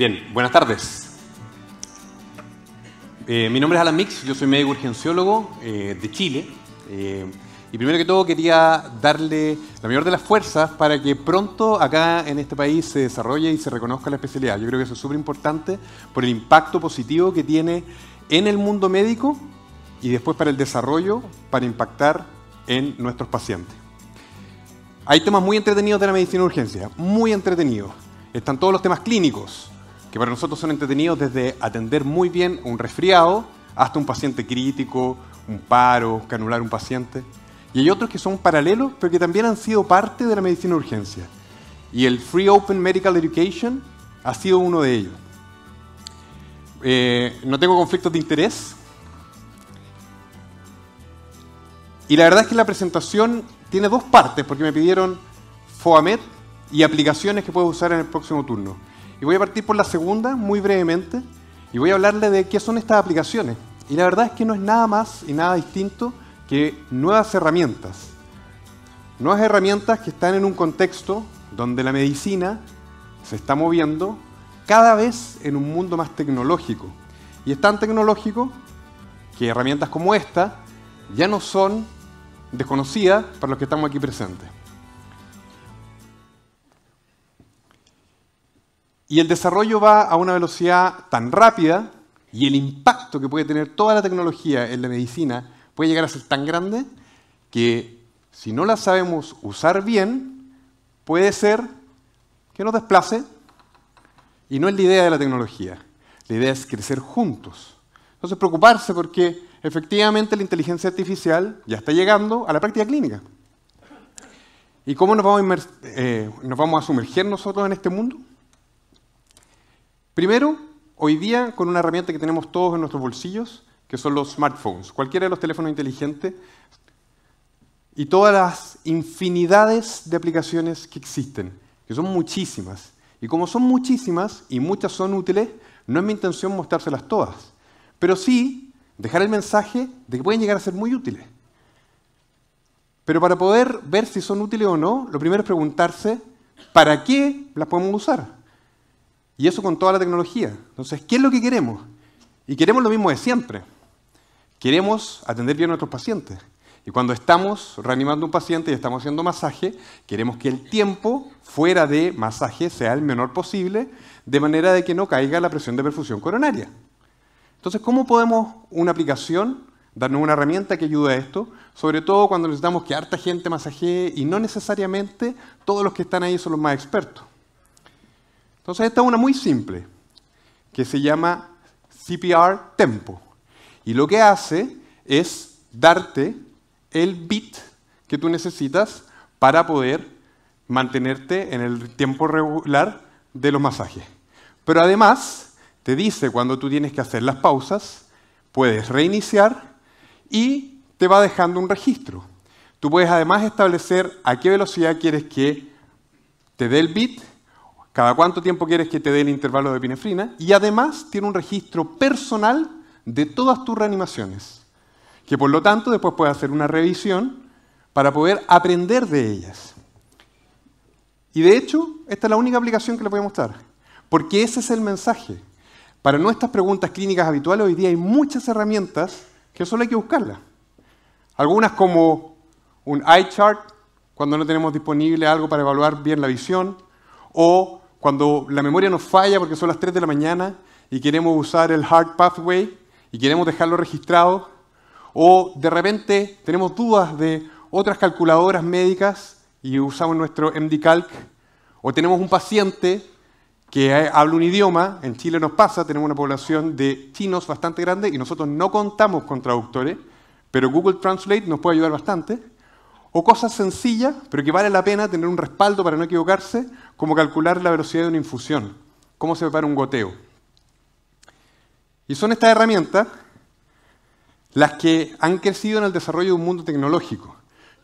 Bien, buenas tardes. Eh, mi nombre es Alan Mix, yo soy médico urgenciólogo eh, de Chile. Eh, y primero que todo quería darle la mayor de las fuerzas para que pronto acá en este país se desarrolle y se reconozca la especialidad. Yo creo que eso es súper importante por el impacto positivo que tiene en el mundo médico y después para el desarrollo, para impactar en nuestros pacientes. Hay temas muy entretenidos de la medicina de urgencia, muy entretenidos. Están todos los temas clínicos, que para nosotros son entretenidos desde atender muy bien un resfriado hasta un paciente crítico, un paro, canular un paciente. Y hay otros que son paralelos, pero que también han sido parte de la medicina de urgencia. Y el Free Open Medical Education ha sido uno de ellos. Eh, no tengo conflictos de interés. Y la verdad es que la presentación tiene dos partes, porque me pidieron FOAMED y aplicaciones que puedo usar en el próximo turno. Y voy a partir por la segunda, muy brevemente, y voy a hablarle de qué son estas aplicaciones. Y la verdad es que no es nada más y nada distinto que nuevas herramientas. Nuevas herramientas que están en un contexto donde la medicina se está moviendo cada vez en un mundo más tecnológico. Y es tan tecnológico que herramientas como esta ya no son desconocidas para los que estamos aquí presentes. Y el desarrollo va a una velocidad tan rápida y el impacto que puede tener toda la tecnología en la medicina puede llegar a ser tan grande que si no la sabemos usar bien, puede ser que nos desplace. Y no es la idea de la tecnología, la idea es crecer juntos. Entonces preocuparse porque efectivamente la inteligencia artificial ya está llegando a la práctica clínica. ¿Y cómo nos vamos a, eh, sumergir nosotros en este mundo? Primero, hoy día con una herramienta que tenemos todos en nuestros bolsillos, que son los smartphones, cualquiera de los teléfonos inteligentes, y todas las infinidades de aplicaciones que existen, que son muchísimas. Y como son muchísimas y muchas son útiles, no es mi intención mostrárselas todas, pero sí dejar el mensaje de que pueden llegar a ser muy útiles. Pero para poder ver si son útiles o no, lo primero es preguntarse, ¿para qué las podemos usar? Y eso con toda la tecnología. Entonces, ¿qué es lo que queremos? Y queremos lo mismo de siempre. Queremos atender bien a nuestros pacientes. Y cuando estamos reanimando un paciente y estamos haciendo masaje, queremos que el tiempo fuera de masaje sea el menor posible, de manera de que no caiga la presión de perfusión coronaria. Entonces, ¿cómo podemos una aplicación darnos una herramienta que ayude a esto? Sobre todo cuando necesitamos que harta gente masajee y no necesariamente todos los que están ahí son los más expertos. Entonces esta es una muy simple, que se llama CPR Tempo. Y lo que hace es darte el bit que tú necesitas para poder mantenerte en el tiempo regular de los masajes. Pero además te dice cuando tú tienes que hacer las pausas, puedes reiniciar y te va dejando un registro. Tú puedes además establecer a qué velocidad quieres que te dé el bit cada cuánto tiempo quieres que te dé el intervalo de epinefrina y además tiene un registro personal de todas tus reanimaciones, que por lo tanto después puedes hacer una revisión para poder aprender de ellas. Y de hecho, esta es la única aplicación que le voy a mostrar, porque ese es el mensaje. Para nuestras preguntas clínicas habituales hoy día hay muchas herramientas que solo hay que buscarlas. Algunas como un eye chart, cuando no tenemos disponible algo para evaluar bien la visión, o cuando la memoria nos falla porque son las 3 de la mañana y queremos usar el hard pathway y queremos dejarlo registrado, o de repente tenemos dudas de otras calculadoras médicas y usamos nuestro MDCalc, o tenemos un paciente que habla un idioma, en Chile nos pasa, tenemos una población de chinos bastante grande y nosotros no contamos con traductores, pero Google Translate nos puede ayudar bastante. O cosas sencillas, pero que vale la pena tener un respaldo para no equivocarse, como calcular la velocidad de una infusión, cómo se prepara un goteo. Y son estas herramientas las que han crecido en el desarrollo de un mundo tecnológico.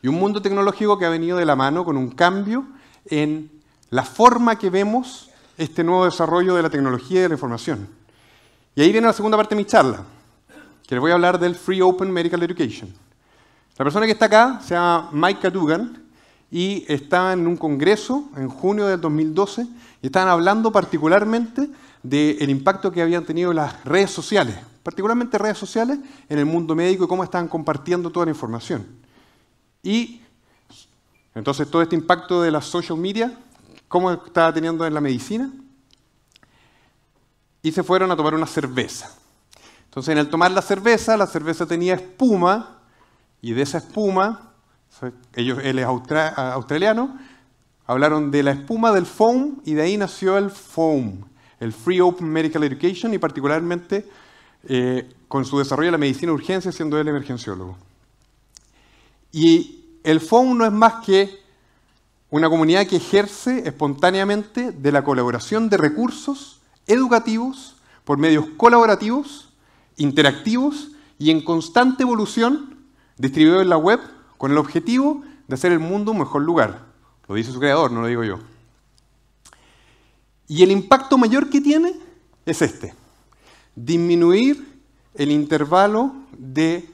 Y un mundo tecnológico que ha venido de la mano con un cambio en la forma que vemos este nuevo desarrollo de la tecnología y de la información. Y ahí viene la segunda parte de mi charla, que les voy a hablar del Free Open Medical Education. La persona que está acá se llama Mike Dugan y está en un congreso en junio del 2012 y estaban hablando particularmente del impacto que habían tenido las redes sociales, particularmente redes sociales en el mundo médico y cómo estaban compartiendo toda la información. Y entonces todo este impacto de las social media, cómo estaba teniendo en la medicina. Y se fueron a tomar una cerveza. Entonces en el tomar la cerveza, la cerveza tenía espuma y de esa espuma, ellos, él es australiano, hablaron de la espuma del foam y de ahí nació el foam, el Free Open Medical Education y particularmente eh, con su desarrollo de la medicina de urgencia, siendo él emergenciólogo. Y el FOAM no es más que una comunidad que ejerce espontáneamente de la colaboración de recursos educativos por medios colaborativos, interactivos y en constante evolución distribuido en la web con el objetivo de hacer el mundo un mejor lugar. Lo dice su creador, no lo digo yo. Y el impacto mayor que tiene es este, disminuir el intervalo de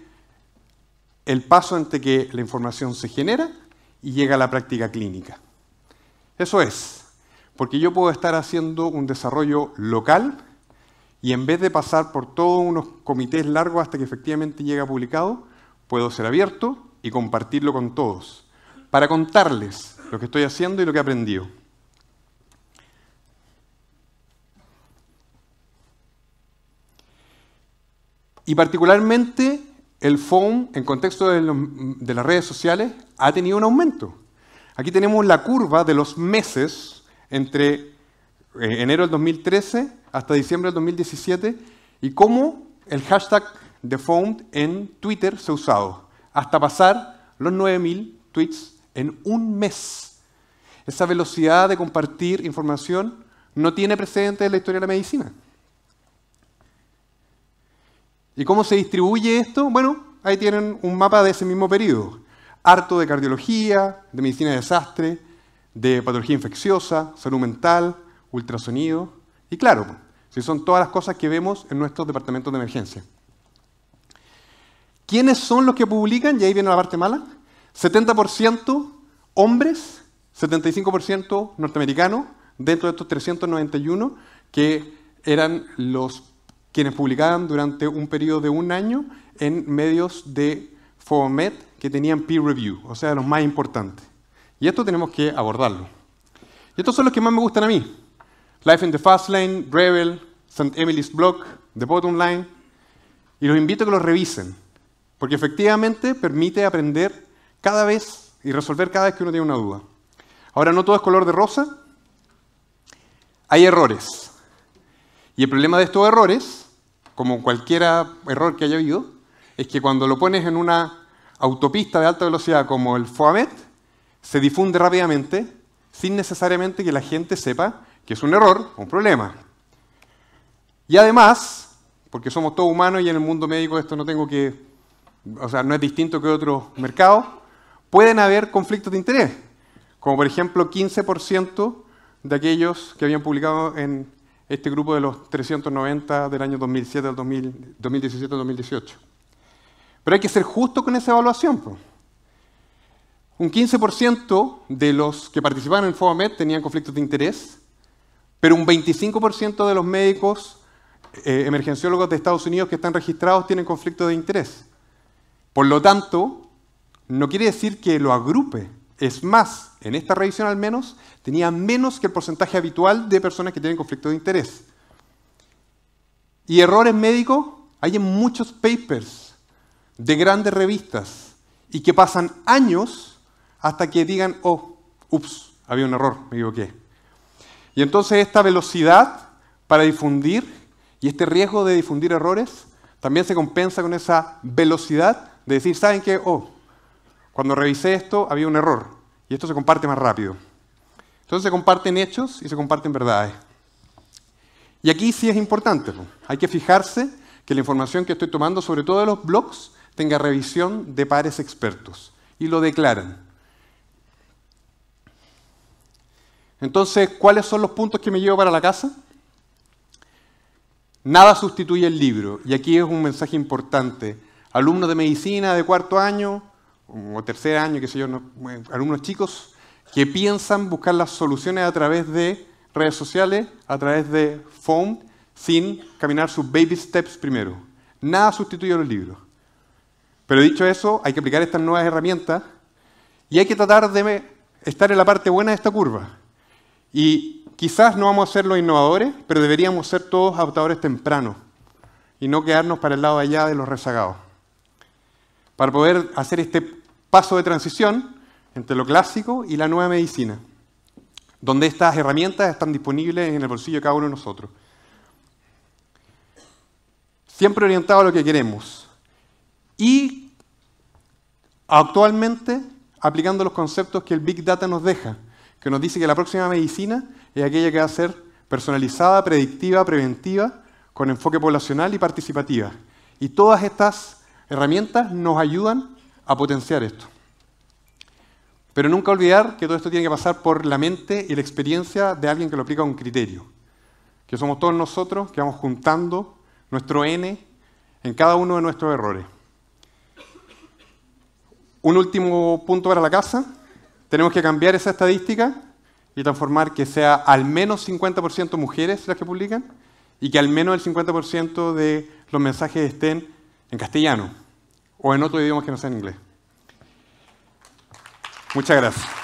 el paso entre que la información se genera y llega a la práctica clínica. Eso es, porque yo puedo estar haciendo un desarrollo local y en vez de pasar por todos unos comités largos hasta que efectivamente llega publicado, Puedo ser abierto y compartirlo con todos, para contarles lo que estoy haciendo y lo que he aprendido. Y particularmente el phone, en contexto de, las redes sociales, ha tenido un aumento. Aquí tenemos la curva de los meses entre eh, enero del 2013 hasta diciembre del 2017 y cómo el hashtag de Found en Twitter se ha usado, hasta pasar los 9.000 tweets en un mes. Esa velocidad de compartir información no tiene precedentes en la historia de la medicina. ¿Y cómo se distribuye esto? Bueno, ahí tienen un mapa de ese mismo periodo. Harto de cardiología, de medicina de desastre, de patología infecciosa, salud mental, ultrasonido. Y claro, si son todas las cosas que vemos en nuestros departamentos de emergencia. ¿Quiénes son los que publican? Y ahí viene la parte mala. 70% hombres, 75% norteamericanos, dentro de estos 391, que eran los quienes publicaban durante un periodo de un año en medios de FOMED que tenían peer review, o sea, los más importantes. Y esto tenemos que abordarlo. Y estos son los que más me gustan a mí. Life in the Fast Lane, Rebel, St. Emily's Block, The Bottom Line. Y los invito a que los revisen porque efectivamente permite aprender cada vez y resolver cada vez que uno tiene una duda. Ahora, no todo es color de rosa, hay errores. Y el problema de estos errores, como cualquier error que haya habido, es que cuando lo pones en una autopista de alta velocidad como el FOAMET, se difunde rápidamente sin necesariamente que la gente sepa que es un error o un problema. Y además, porque somos todos humanos y en el mundo médico esto no tengo que o sea, no es distinto que otros mercados, pueden haber conflictos de interés, como por ejemplo 15% de aquellos que habían publicado en este grupo de los 390 del año 2007 al 2017 2018. Pero hay que ser justo con esa evaluación. Un 15% de los que participaban en el tenían conflictos de interés, pero un 25% de los médicos eh, emergenciólogos de Estados Unidos que están registrados tienen conflictos de interés. Por lo tanto, no quiere decir que lo agrupe. Es más, en esta revisión al menos, tenía menos que el porcentaje habitual de personas que tienen conflicto de interés. Y errores médicos hay en muchos papers de grandes revistas y que pasan años hasta que digan, oh, ups, había un error, me equivoqué. Y entonces esta velocidad para difundir y este riesgo de difundir errores también se compensa con esa velocidad de decir, ¿saben qué? Oh, cuando revisé esto había un error y esto se comparte más rápido. Entonces se comparten hechos y se comparten verdades. Y aquí sí es importante, hay que fijarse que la información que estoy tomando, sobre todo de los blogs, tenga revisión de pares expertos y lo declaran. Entonces, ¿cuáles son los puntos que me llevo para la casa? Nada sustituye el libro y aquí es un mensaje importante alumnos de medicina de cuarto año o tercer año, qué sé yo, alumnos chicos que piensan buscar las soluciones a través de redes sociales, a través de phone, sin caminar sus baby steps primero. Nada sustituye a los libros. Pero dicho eso, hay que aplicar estas nuevas herramientas y hay que tratar de estar en la parte buena de esta curva. Y quizás no vamos a ser los innovadores, pero deberíamos ser todos adaptadores tempranos y no quedarnos para el lado allá de los rezagados para poder hacer este paso de transición entre lo clásico y la nueva medicina, donde estas herramientas están disponibles en el bolsillo de cada uno de nosotros. Siempre orientado a lo que queremos y actualmente aplicando los conceptos que el Big Data nos deja, que nos dice que la próxima medicina es aquella que va a ser personalizada, predictiva, preventiva, con enfoque poblacional y participativa. Y todas estas herramientas nos ayudan a potenciar esto. Pero nunca olvidar que todo esto tiene que pasar por la mente y la experiencia de alguien que lo aplica a un criterio. Que somos todos nosotros que vamos juntando nuestro N en cada uno de nuestros errores. Un último punto para la casa. Tenemos que cambiar esa estadística y transformar que sea al menos 50% mujeres las que publican y que al menos el 50% de los mensajes estén en castellano o en otro idioma que no sea en inglés. Muchas gracias.